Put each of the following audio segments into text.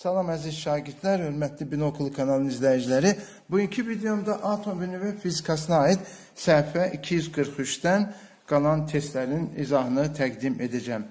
Salam əziz şagirdlər, hörmətli Binokulu kanalının izləyiciləri. Bugünkü videomda atom nüvə fizikasına aid səhifə 243-dən qalan testlərin izahını təqdim edəcəm.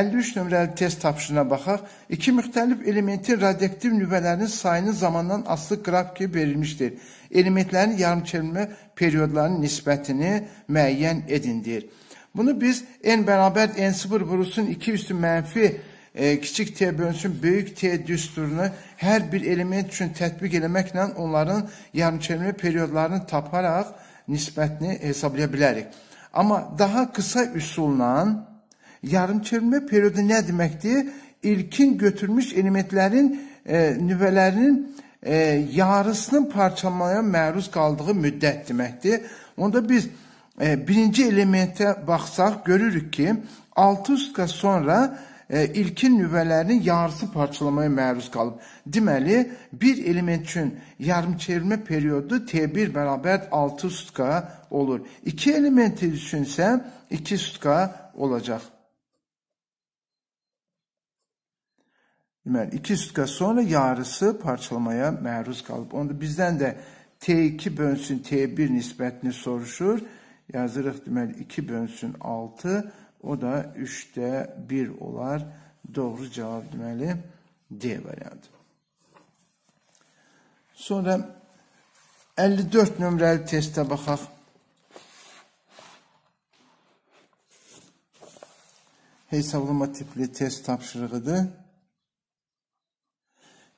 53 nömrəli test tapışına baxaq. İki müxtəlif elementin radioaktiv nüvələrinin sayının zamandan asılı qrafiki verilmişdir. Elementlərin yarımçəlimə periodlarının nisbətini müəyyən edindir. Bunu biz n bərabər n0 vurusun 2 üstü mənfi 1 e, kiçik T bölünsün böyük T düsturunu hər bir element üçün tətbiq eləməklə onların yarımçərmi periodlarını taparaq nisbətini hesablaya bilərik. Amma daha qısa üsulla yarımçərmə periodu nə deməkdir? İlkin götürmüş elementlərin e, nüvələrinin e, yarısının parçalamaya məruz qaldığı müddət deməkdir. Onda biz e, birinci elementə baxsaq görürük ki, 600 dəqiqə sonra E, ilkin nüvələrinin yarısı parçalamaya məruz qalıb. Deməli, bir element üçün yarımçevirmə periodu T1 bərabər 6 sutka olur. İki element üçünsə 2 sutka olacaq. Deməli, 2 sutka sonra yarısı parçalamaya məruz qalıb. Onda bizdən də T2 bölünsün T1 nisbətini soruşur. Yazırıq deməli 2 bölünsün 6 O da 3də 1 olar. Doğru cavab deməli D variantı. Sonra 54 nömrəli testə baxaq. Hesablama tipli test tapşırığıdır.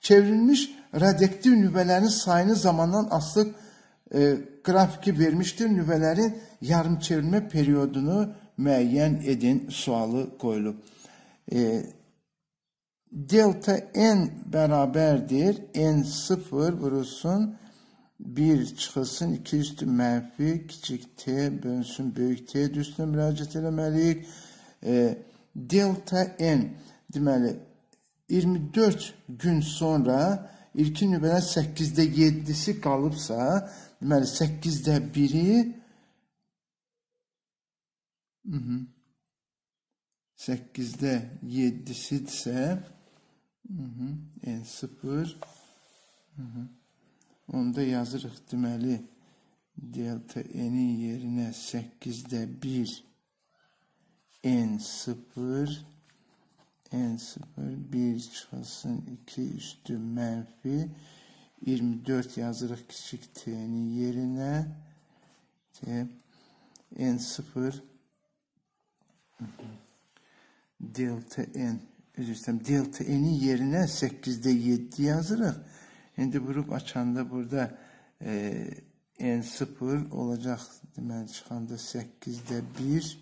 Çevrilmiş radioaktiv nüvələrin sayını zamandan asılı e, grafiki vermişdir. Nüvələrin yarım çevrilmə periyodunu müəyyən edin sualı qoyulub. E, delta n bərabərdir. n 0 vurulsun 1 çıxılsın 2 üstü mənfi kiçik t bölünsün böyük t üstünə müraciət eləməliyik. E, delta n deməli 24 gün sonra ilkin nüvələr 8-də 7-si qalıbsa, deməli 8-də 1-i 8'de 7'si ise en hı, yani 0 e, hı hı. onu da yazırıq deməli delta n'in yerinə 8'də 1 n 0 n 0 1 çıxılsın 2 üstü mənfi 24 yazırıq kiçik t'nin yerine t n 0 delta n özür istəyirəm delta n-in yerinə 8-də 7 yazırıq. İndi qrup açanda burada e, n0 olacaq. Deməli çıxanda 8-də 1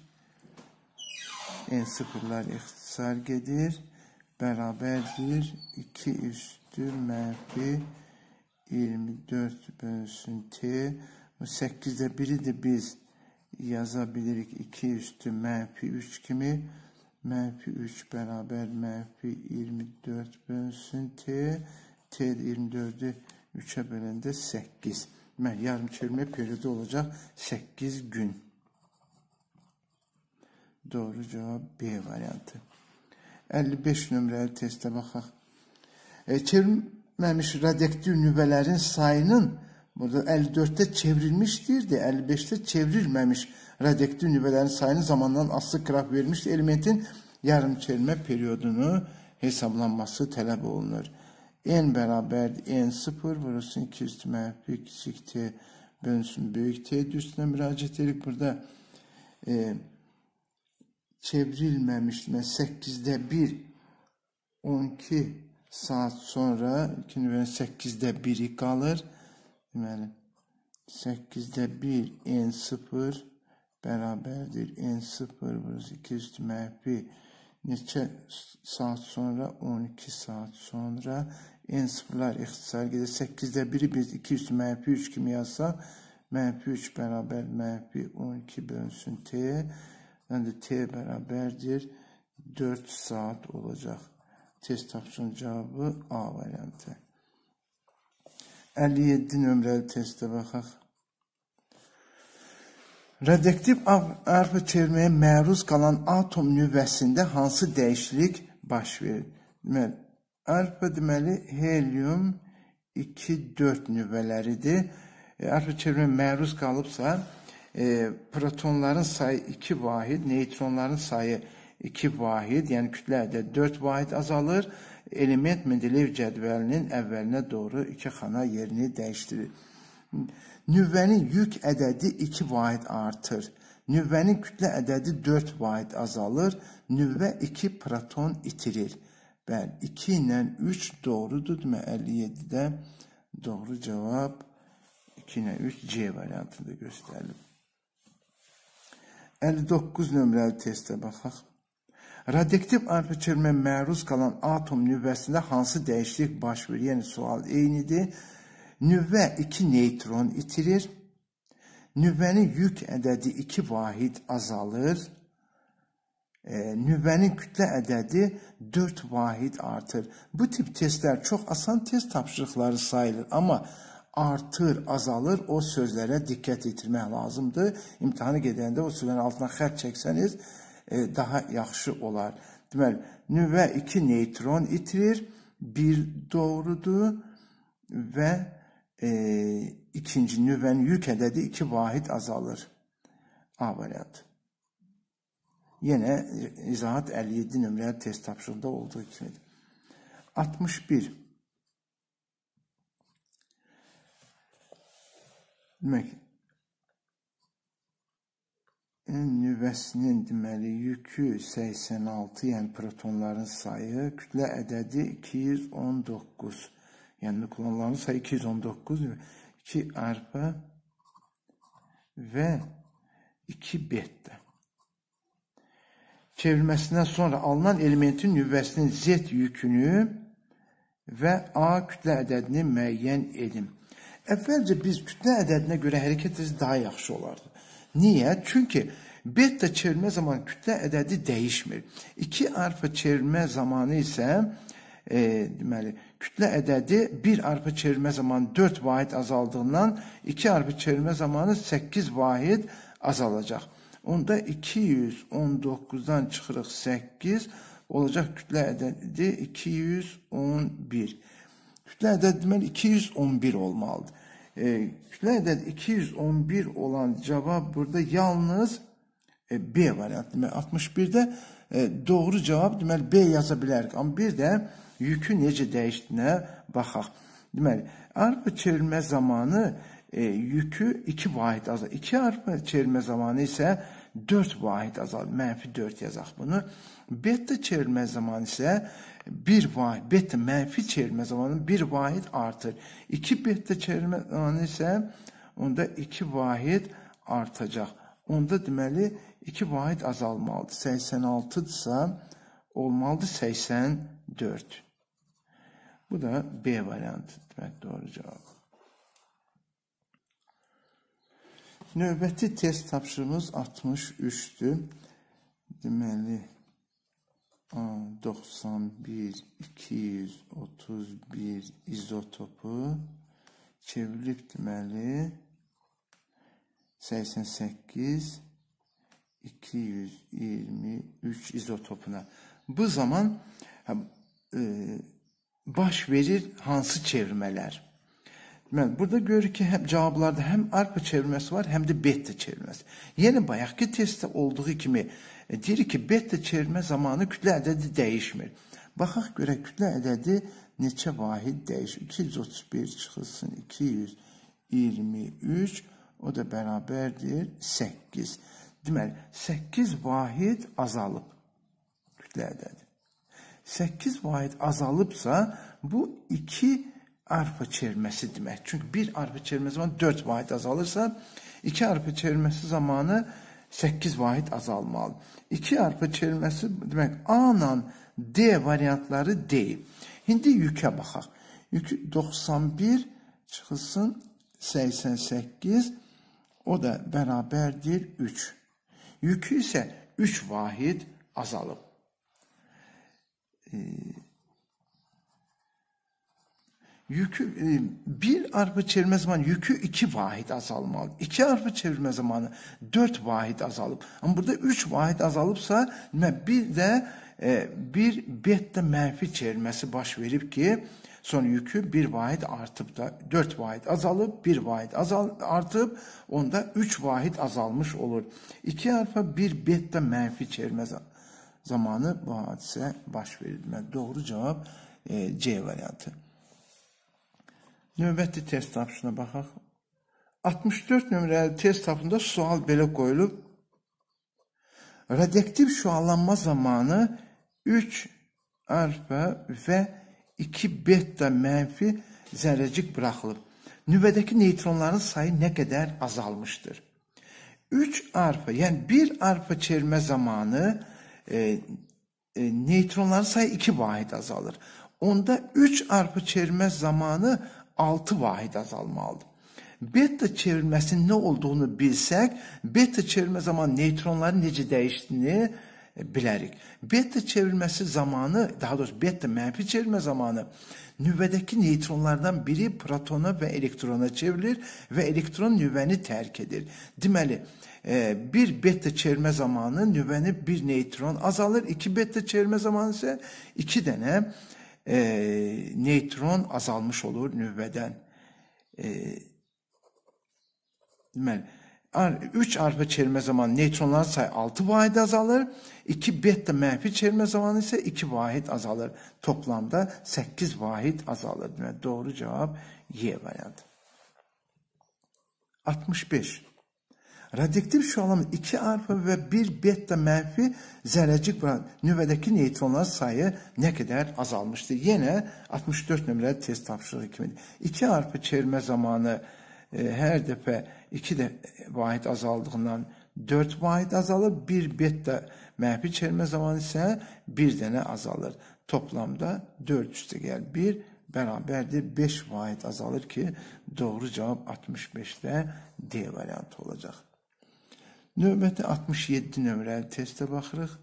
n0-lar ixtisar gedir. Bərabərdir 2 üstü mənfi 24 bölsün t. Bu 8-də 1-i biz yaza bilirik 2 üstü mənfi 3 kimi. Mənfi 3 bərabər mənfi 24 bölünsün T. T 24-ü 3'e bölende 8. Yani yarım çevirme periyodu olacak 8 gün. Doğru cevap B variantı. 55 nömrəli testə baxaq. E, çevirməmiş radioaktiv nüvələrin sayının Burada 54'te çevrilmiştir de 55'te çevrilmemiş. Radyatif nüvelerin sayını zamandan aslı kraf verilmiş elementin yarım çevirme periyodunu hesaplanması talep olunur. en beraber en 0 burası 200 mənfi kiçik T bölünsün böyük T düzünə müraciət edirik. Burada e, çevrilməmiş 8'də 1 12 saat sonra 2 nüvənin 8'də 1'i kalır Deməli 8-də 1 n0 bərabərdir. n0 burası 2 üstü mənfi neçə saat sonra 12 saat sonra n0-lar ixtisar gedir. 8-də 1-i biz 2 üstü mənfi 3 kimi yazsaq mənfi 3 bərabər mənfi 12 bölünsün t. Yəni t bərabərdir 4 saat olacaq. Test tapşırığının cavabı A variantı. 57 nömrəli testə baxaq. Radioaktiv arpa çevirməyə məruz qalan atom nüvəsində hansı dəyişiklik baş verir? Deməli, arpa deməli helium 2-4 nüvələridir. E, arpa çevirməyə məruz qalıbsa, e, protonların sayı 2 vahid, neytronların sayı 2 vahid, yəni kütlə ədədi 4 vahid azalır. E, element Mendeleyev cədvəlinin əvvəlinə doğru iki xana yerini dəyişdirir. Nüvvənin yük ədədi 2 vahid artır. Nüvvənin kütlə ədədi 4 vahid azalır. Nüvvə 2 proton itirir. Bəli, 2 ilə 3 doğrudurmu? 57-də doğru cavab 2 ilə 3 C variantında göstərilib. 59 nömrəli testə baxaq. Radioaktiv ardıçırmə məruz qalan atom nüvvəsində hansı dəyişiklik baş verir? Yəni sual eynidir. Nüvvə 2 neytron itirir. Nüvvənin yük ədədi 2 vahid azalır. E, nüvvənin kütlə ədədi 4 vahid artır. Bu tip testlər çox asan test tapşırıqları sayılır, amma artır, azalır o sözlərə diqqət yetirmək lazımdır. İmtahana gedəndə o sözlərin altına xətt çəksəniz, E, daha yaxşı olar. Deməli, nüvə 2 neytron itirir, 1 doğrudur və e, ikinci nüvənin yük ədədi 2 vahid azalır. A variantı. Yenə e, izahat 57 nömrəli test tapşırığında olduğu kimidir. 61. Demək, N nüvəsinin deməli yükü 86, yəni protonların sayı, kütlə ədədi 219. Yəni nukleonların sayı 219, 2 arpa və 2 beta. Çevrilməsindən sonra alınan elementin nüvəsinin Z yükünü və A kütlə ədədini müəyyən edin. Əvvəlcə biz kütlə ədədinə görə hərəkət etsə daha yaxşı olardı. Niye? Çünkü beta çevirme zaman kütle ədədi dəyişmir. 2 arpa çevirmə zamanı isə e, deməli kütlə ədədi 1 arpa çevirmə zamanı 4 vahid azaldığından 2 arpa çevirmə zamanı 8 vahid azalacaq. Onda 219-dan çıxırıq 8 olacaq kütlə ədədi 211. Kütlə ədədi deməli 211 olmalıdır e, kütlə ədəd 211 olan cavab burada yalnız e, B variantı demək 61-də e, doğru cavab deməli B yaza bilərik. Amma bir də yükü necə dəyişdiyinə baxaq. Deməli, arpa çevirmə zamanı e, yükü 2 vahid azal. 2 arpa çevirmə zamanı isə 4 vahid azal. Mənfi 4 yazaq bunu. Beta çevirmə zamanı isə bir vahid, bette menfi çevirme zamanı bir vahid artır. İki bette çevirme zamanı isə onda iki vahid artacaq. Onda deməli iki vahid azalmalıdır. 86-dırsa olmalıdır 84. Bu da B variantı demək doğru cavab. Növbəti test tapşırığımız 63-dür. Deməli 91 231 izotopu çevrilib deməli 88 223 izotopuna. Bu zaman e, baş verir hansı çevirmələr? Deməli, burada görürük ki, həm cavablarda həm arpa çevirməsi var, həm də beta çevirməsi. Yəni bayaqki testdə olduğu kimi E, Deyirik ki, beta çevirmə zamanı kütlə ədədi dəyişmir. Baxaq görə kütlə ədədi neçə vahid dəyişir? 231 çıxılsın 223, o da bərabərdir 8. Deməli, 8 vahid azalıb kütlə ədədi. 8 vahid azalıbsa, bu 2 arpa çevirməsi demək. Çünki 1 arpa çevirməsi zamanı 4 vahid azalırsa, 2 arpa çevirməsi zamanı 4 8 vahid azalmalı. 2 arpa çevrilməsi demək A-la D variantları deyil. İndi yükə baxaq. Yükü 91 çıxılsın 88 o da bərabərdir 3. Yükü isə 3 vahid azalıb. E, yükü e, bir arpa çevirme zamanı yükü iki vahid azalmalı. İki arpa çevirme zamanı dört vahid azalıp. Ama burada üç vahid azalıbsa bir de bir betdə mənfi çevirməsi baş verib ki, son yükü bir vahid artıb da 4 vahid azalıb, 1 vahid azal artıb, onda 3 vahid azalmış olur. 2 harfa 1 betdə mənfi çevirmə zamanı bu hadisə baş verir. Doğru cavab e, C variantı. Növbəti test tapışına baxaq. 64 nömrəli test tapında sual belə qoyulub. Radioaktiv şüalanma zamanı 3 alfa və 2 beta mənfi zərrəcik buraxılıb. Nüvədəki neytronların sayı nə qədər azalmışdır? 3 alfa, yəni 1 alfa çevirmə zamanı e, e, neytronların sayı 2 vahid azalır. Onda 3 alfa çevirmə zamanı 6 vahid azalmalıdır. Beta çevrilməsinin nə olduğunu bilsək, beta çevrilmə zamanı neytronların necə dəyişdiyini e, bilərik. Beta çevrilməsi zamanı, daha doğrusu beta mənfi çevrilmə zamanı nüvədəki neytronlardan biri protona və elektrona çevrilir və elektron nüvəni tərk edir. Deməli, e, bir beta çevirmə zamanı nüvəni bir neytron azalır, iki beta çevirmə zamanı isə iki dənə e, neytron azalmış olur nüvvədən. E, deməli, 3 arpa çevirmə zamanı neytronların sayı 6 vahid azalır. 2 beta mənfi çevirmə zamanı isə 2 vahid azalır. Toplamda 8 vahid azalır. Deməli, doğru cavab Y variantı. 65. Radioaktiv şüaların 2 alfa və 1 beta mənfi zərrəcik vuran nüvədəki neytronların sayı nə qədər azalmışdır. Yenə 64 nömrəli test tapşırığı kimidir. 2 alfa çevirmə zamanı e, hər dəfə 2 də e, vahid azaldığından 4 vahid azalır, 1 beta mənfi çevirmə zamanı isə 1 dənə azalır. Toplamda 4 üstə gəl 1 bərabərdir 5 vahid azalır ki, doğru cavab 65-də D variantı olacaq. Növbəti 67 nömrəli testə baxırıq.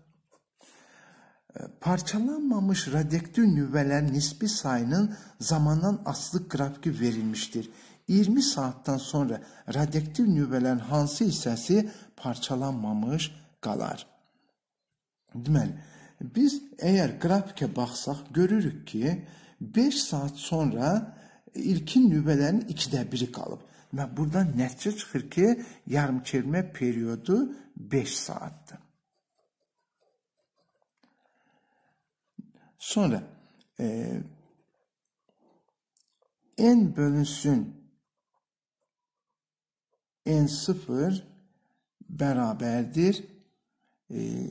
Parçalanmamış radioaktiv nüvvələrin nisbi sayının zamandan asılı qrafiki verilmişdir. 20 saatdan sonra radioaktiv nüvvələrin hansı hissəsi parçalanmamış qalar? Deməli, biz əgər qrafikə baxsaq görürük ki, 5 saat sonra ilkin nüvvələrin 2də 1-i qalıb. Ve buradan netice çıxır ki, yarım çevirme periyodu 5 saattir. Sonra e, n bölünsün en sıfır beraberdir e,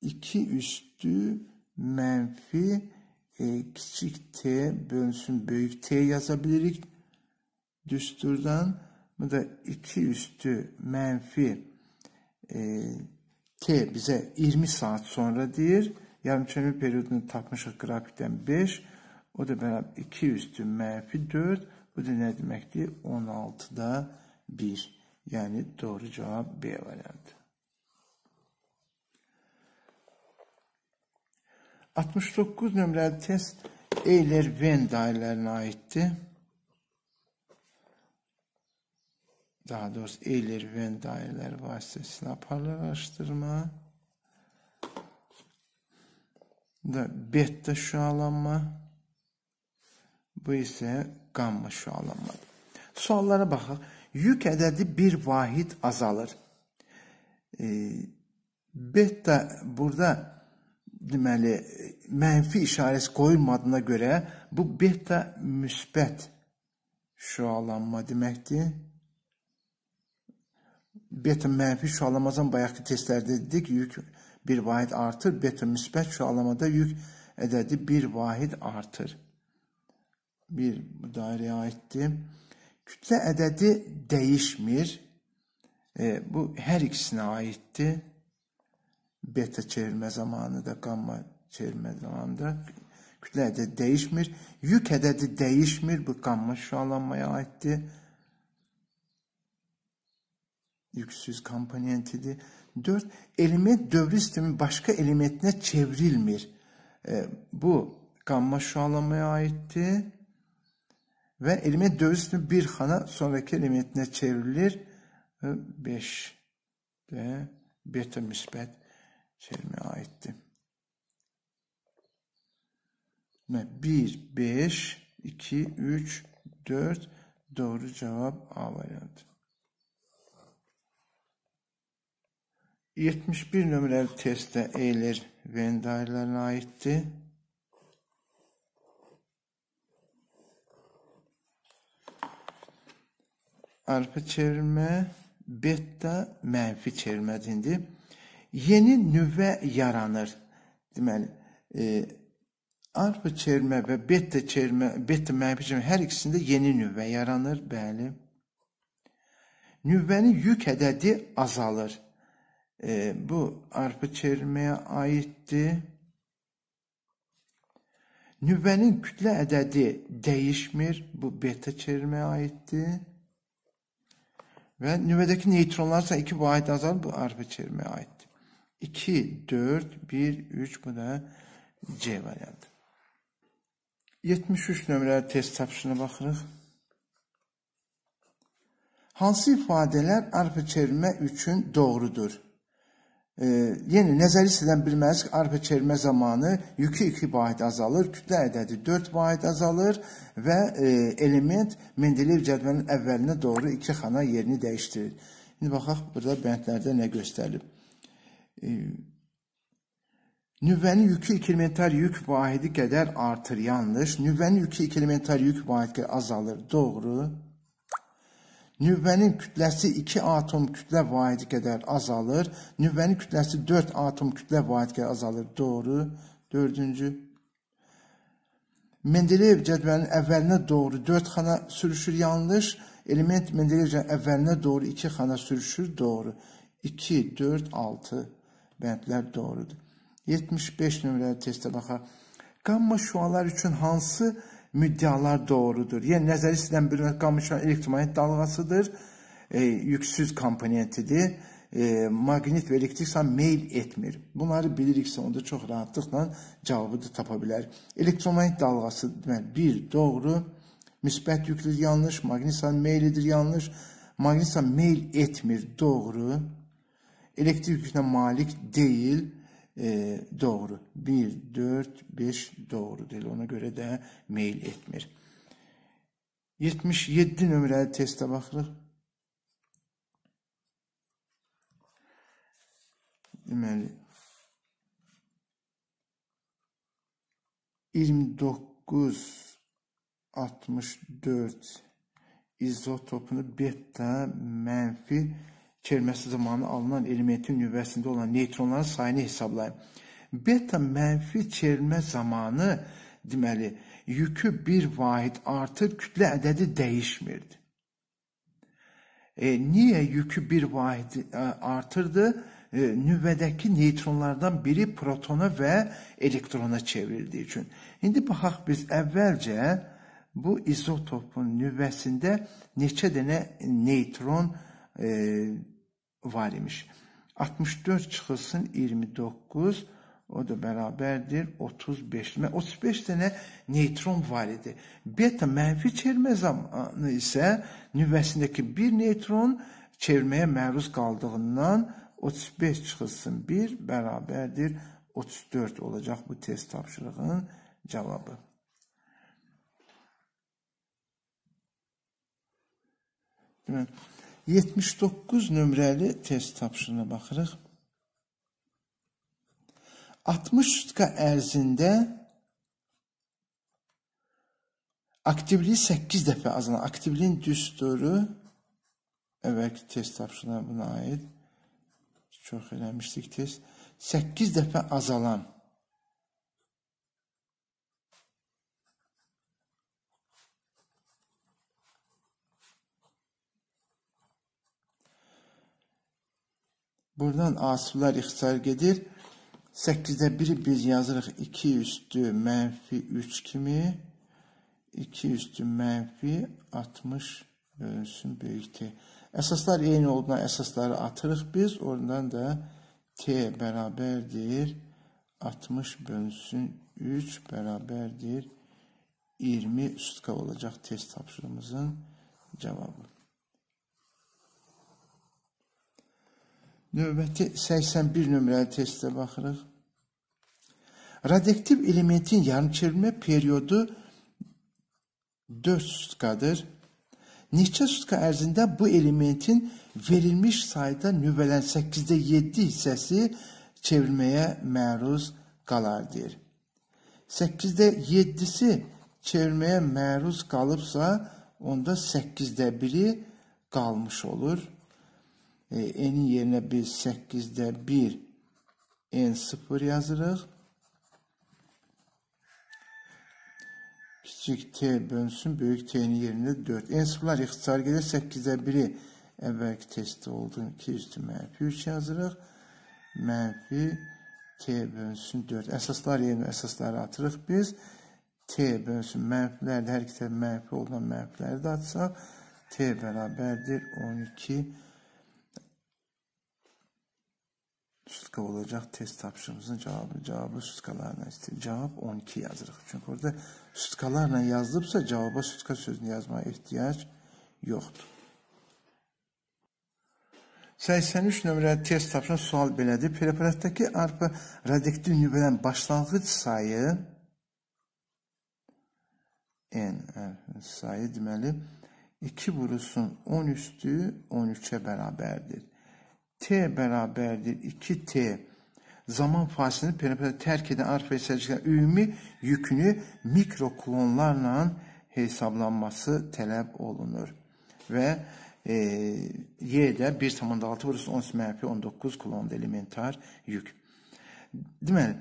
2 üstü menfi e, küçük t bölünsün büyük t yazabiliriz düsturdan bu da iki üstü menfi e, k bize 20 saat sonra değil yarım çömür periyodunu tapmış grafikten 5 o da beraber 2 üstü menfi 4 bu da ne demekti 16'da 1 yani doğru cevap B variantı. 69 nömrəli test Eyler Venn dairələrinə aiddir. daha doğrusu Eyler-Venn dairələri vasitəsilə paralellaşdırma da beta şüalanma bu isə qamma şüalanmadır. Suallara baxaq. Yük ədədi bir vahid azalır. E, beta burada deməli mənfi işarəsi qoyulmadığına görə bu beta müsbət şüalanma deməkdir beta mənfi şüalamazdan bayaqki testlərdə dedik yük bir vahid artır, beta müsbət şüalamada yük ədədi bir vahid artır. Bir bu dairəyə aiddir. Kütlə ədədi dəyişmir. E, bu hər ikisinə aiddir. Beta çevirmə zamanı da, qamma çevirmə zamanı da kütlə ədədi dəyişmir. Yük ədədi dəyişmir. Bu qamma şüalanmaya aiddir. yüksüz komponentidi. Dört, element dövristimi başka elementine çevrilmir. E, bu gamma şualamaya aitti. Ve element dövristimi bir hana sonraki elementine çevrilir. E, beş de beta müsbet çevirmeye aitti. Ve bir, beş, iki, üç, dört doğru cevap A variantı. 71 nömrəli testdə Eyler Venn dairələrinə aiddir. Arpa çevirmə beta mənfi çevirmədir indi. Yeni nüvə yaranır. Deməli, e, arpa çevirmə və beta çevirmə, beta mənfi çevirmə hər ikisində yeni nüvə yaranır, bəli. Nüvənin yük ədədi azalır. E, bu arpa çevirməyə aiddir. Nüvvənin kütlə ədədi dəyişmir. Bu beta çevirməyə aiddir. Və nüvvədəki neytronlar isə 2 vahid azalır. Bu arpa çevirməyə aiddir. 2, 4, 1, 3 bu da C variantı. 73 nömrəli test tapışına baxırıq. Hansı ifadələr arpa çevirmə üçün doğrudur? E, yəni nəzəri istənilən bilməliyiz ki, arpa çevirmə zamanı yükü 2 bahit azalır, kütlə ədədi 4 bahit azalır və e, element Mendeleyev cədvəlinin əvvəlinə doğru 2 xana yerini dəyişdirir. İndi baxaq burada bəndlərdə nə göstərilib. E, nüvvənin yükü 2 elementar yük vahidi qədər artır, yanlış. Nüvvənin yükü 2 elementar yük vahidi qədər azalır, doğru. Nüvvənin kütləsi 2 atom kütlə vahidi qədər azalır. Nüvvənin kütləsi 4 atom kütlə vahidi qədər azalır. Doğru. 4-cü Mendeleyev cədvəlinin əvvəlinə doğru 4 xana sürüşür, yanlış. Element Mendeleyev cədvəlinin əvvəlinə doğru 2 xana sürüşür, doğru. 2, 4, 6 bəndlər doğrudur. 75 nömrəli testə baxaq. Qamma şüalar üçün hansı müddialar doğrudur. Yəni nəzəri istənilən bürünət qamışan elektromanyet dalğasıdır, e, yüksüz komponentidir. E, maqnit və elektrik sahə meyl etmir. Bunları biliriksə onda çox rahatlıqla cavabı da tapa bilər. Elektromanyet dalğası deməli bir doğru, müsbət yüklü yanlış, maqnit sahə meylidir yanlış. Maqnit sahə meyl etmir, doğru. Elektrik yükünə malik deyil e, doğru. 1, 4, 5 doğru değil. Ona göre də meyil etmir. 77 nömrəli testə baxırıq. Deməli 29 64 izotopunu beta mənfi çevirməsi zamanı alınan elementin nüvəsində olan neytronların sayını hesablayın. Beta mənfi çevirmə zamanı deməli yükü bir vahid artır, kütlə ədədi dəyişmirdi. E, niyə yükü bir vahid e, artırdı? E, nüvədəki neytronlardan biri protona və elektrona çevrildiyi üçün. İndi baxaq biz əvvəlcə bu izotopun nüvəsində neçə dənə neytron e, var imiş. 64 çıxılsın 29 o da bərabərdir 35. 35 dənə neytron var idi. Beta mənfi çevirmə zamanı isə nüvəsindəki bir neytron çevirməyə məruz qaldığından 35 çıxılsın 1 bərabərdir 34 olacaq bu test tapşırığının cavabı. Deməli 79 nömrəli test tapşırığına baxırıq. 60 sutka ərzində aktivliyi 8 dəfə azalan aktivliyin düsturu əvvəlki test tapşırığına buna aid çox eləmişdik test 8 dəfə azalan Buradan asıflar ixtisar gedir. 8'də 1 biz yazırıq 2 üstü mənfi 3 kimi. 2 üstü mənfi 60 bölünsün böyük T. Əsaslar eyni olduğuna əsasları atırıq biz. Oradan da T bərabərdir 60 bölünsün 3 bərabərdir 20 sutka olacaq test tapşırımızın cavabı. Növbəti 81 nömrəli testə baxırıq. Radioaktiv elementin yarımçevirmə periodu 4 sutkadır. Neçə sutka ərzində bu elementin verilmiş sayda növbələn 8-də 7 hissəsi çevrilməyə məruz qalar deyir. 8-də 7-si çevirməyə məruz qalıbsa, onda 8-də 1-i qalmış olur e, n-in yerinə biz 8-də 1 n0 yazırıq. Kiçik t bölünsün, böyük t-nin yerində 4. n0-lar ixtisar gedir, 8-də 1-i əvvəlki testdə olduğum 2 üstü mənfi 3 yazırıq. Mənfi t bölünsün 4. Əsaslar yerinə əsasları atırıq biz. t bölünsün mənfilərdə, hər iki tərəf mənfi olan mənfiləri də atsaq, t bərabərdir 12 bölünsün. sutka olacaq test tapşırımızın cavabı, cavabı sutkalarla istəyir. Cavab 12 yazırıq. Çünki orada sutkalarla yazılıbsa cavaba sutka sözünü yazmaya ehtiyac yoxdur. 83 nömrəli test tapşırıq sual belədir. Preparatdakı arpa radioaktiv nüvələrin başlanğıc sayı n hərfinin sayı deməli 2 vurulsun 10 üstü 13-ə bərabərdir t beraberdir 2t zaman faslını perimetreyi terk eden arf ve secdikler ümumi yükünü mikroklonlarla hesaplanması tələb olunur. Və e, Y-də 1,6 vurulsun 10 mənfi 19 klonda elementar yük. Deməli,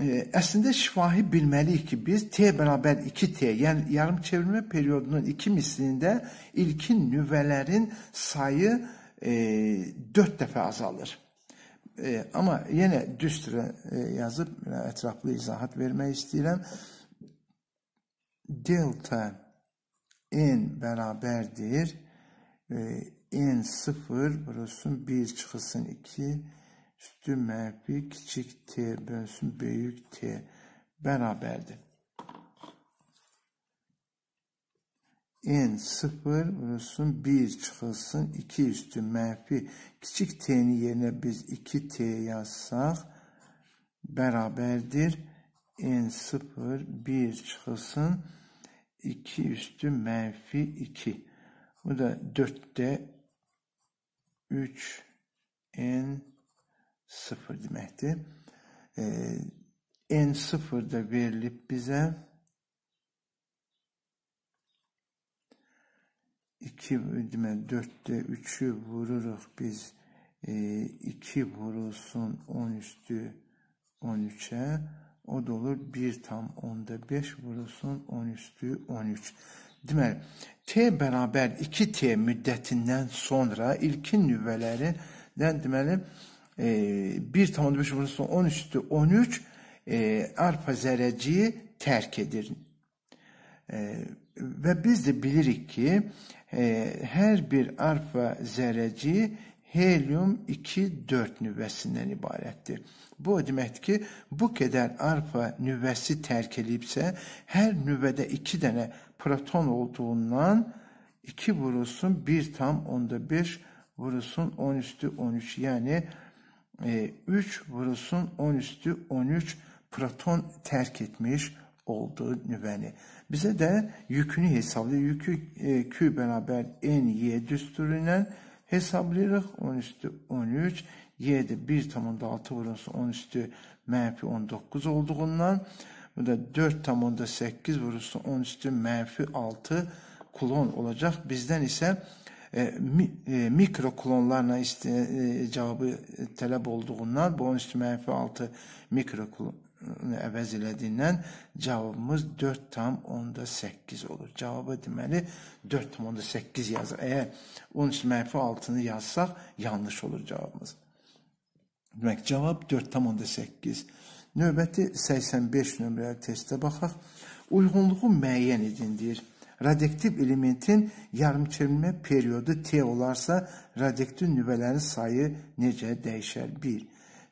e, əslində şifahi bilməliyik ki, biz T bərabər 2T, yəni yarım çevrilmə periodunun iki mislində ilkin nüvələrin sayı e, e, dört defa azalır. E, ama yine düstre e, yazıp e, etraflı izahat vermək istəyirəm. Delta in beraberdir. E, n 0 burası 1 çıxılsın 2 üstü mənfi küçük t bölünsün büyük t beraberdir. n 0 vurulsun 1 çıkılsın 2 üstü mənfi kiçik t'nin yerine biz 2t yazsaq beraberdir n 0 1 çıkılsın 2 üstü mənfi 2 bu da 4'te 3 n 0 demektir. Ee, n 0 da verilip bize 2 deməli 4-də 3-ü vururuq biz e, 2 vurulsun 10 üstü 13-ə o da olur 1 tam 10-da 5 vurulsun 10 üstü 13. Deməli T bərabər 2T müddətindən sonra ilkin nüvələrindən deməli e, 1 tam 10-da 5 vurulsun 10 üstü 13 e, arpa zərəciyi tərk edir. E, və biz də bilirik ki, e, hər bir arfa zərəci helium 2-4 nüvvəsindən ibarətdir. Bu o deməkdir ki, bu qədər arfa nüvvəsi tərk edibsə, hər nüvvədə 2 dənə proton olduğundan 2 vurulsun 1 tam onda 5 vurulsun 10 üstü 13 yəni e, 3 vurulsun 10 üstü 13 proton tərk etmiş olduğu nüvəni. Bizə də yükünü hesablayır. Yükü e, Q bərabər NY düsturuyla hesablayırıq. 10 üstü 13, Y-də 1,6 vurulsa 10 üstü mənfi 19 olduğundan bu da 4,8 vurulsa 10 üstü mənfi 6 klon olacaq. Bizdən isə e, mi, e, mikro klonlarla istə, e, cavabı e, tələb olduğundan bu 10 üstü mənfi 6 mikro klon əvəz elədiyindən cavabımız 4,8 olur. Cavaba deməli 4,8 yazır. Əgər 13 mənfi 6-nı yazsaq, yanlış olur cavabımız. Demək, cavab 4,8. Növbəti 85 nömrəli testə baxaq. Uyğunluğu müəyyən edin, deyir. Radioaktiv elementin yarımçevrilmə periodu T olarsa, radioaktiv nüvələrin sayı necə dəyişər? 1.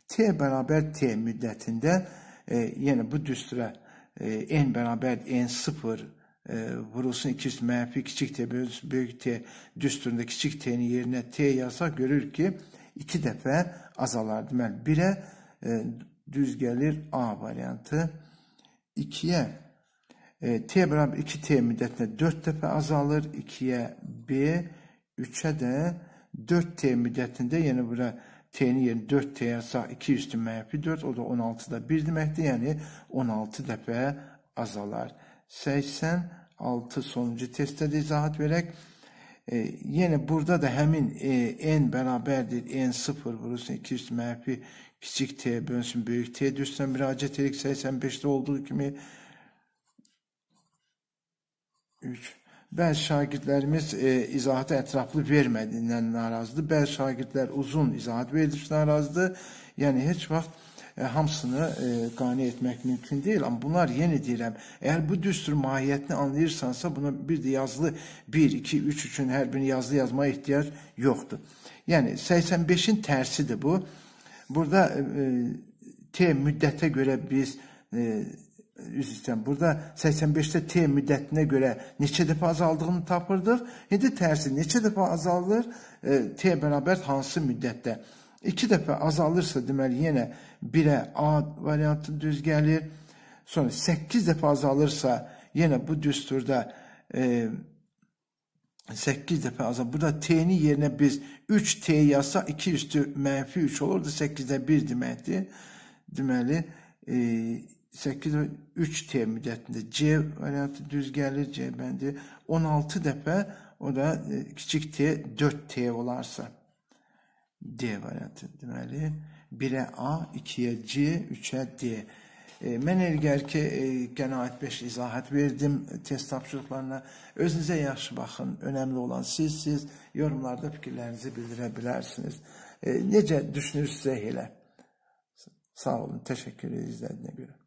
T bərabər T müddətində radioaktiv E, yani bu düstura e, en bərabər en sıfır e, vurulsun 200 menfi küçük t büyük t düsturunda küçük t'nin yerine t yazsak görür ki iki defa azalar. Demek bire e, düz gelir A variantı. 2'ye e, t beraber 2t müddetinde 4 defa azalır. 2'ye b 3'e de 4t müddetinde yani burada T'nin yerine 4 T sağ 2 üstü mənfi 4 o da 16'da 1 deməkdir. Yəni 16 dəfə azalar. 86 sonuncu testdə də izahat verək. E, yenə burada da həmin e, n bərabərdir. n 0 vurursun 200 üstü mənfi kiçik t bölünsün büyük t düzsən müraciət edirik 85'də olduğu kimi 3 Bəzi şagirdlərimiz e, izahatı ətraflı vermədiyindən narazıdır. Bəzi şagirdlər uzun izahat verilişinə narazıdır. Yəni heç vaxt e, hamısını e, qane etmək mümkün deyil. Amma bunlar yenə deyirəm, əgər bu düstur mahiyyətini anlayırsansa, buna bir də yazılı 1, 2, 3 üçün hər birini yazılı yazmaya ehtiyac yoxdur. Yəni 85-in tərsidir bu. Burada e, e, T müddətə görə biz e, üzr istəyirəm, burada 85-də T müddətinə görə neçə dəfə azaldığını tapırdıq. İndi tərsi neçə dəfə azalır? E, T bərabər hansı müddətdə? 2 dəfə azalırsa, deməli yenə 1-ə A variantı düz gəlir. Sonra 8 dəfə azalırsa, yenə bu düsturda e, 8 dəfə azal. Burada T-ni yerinə biz 3T yazsaq 2 üstü mənfi 3 olurdu. 8-də 1 deməkdir. Deməli, e, 8 və 3T müddətində C variantı düz gəlir C bəndi. 16 dəfə o da e, kiçik T 4T olarsa D variantı deməli 1-ə A, 2-yə C, 3-ə D. E, mən elgər ki, e, qənaət 5 izahat verdim test tapşırıqlarına. Özünüzə yaxşı baxın. Önəmli olan sizsiz. Yorumlarda fikirlərinizi bildirə bilərsiniz. E, necə düşünürsüzsə elə. Sağ olun. Təşəkkür edirəm izlədiyinə görə.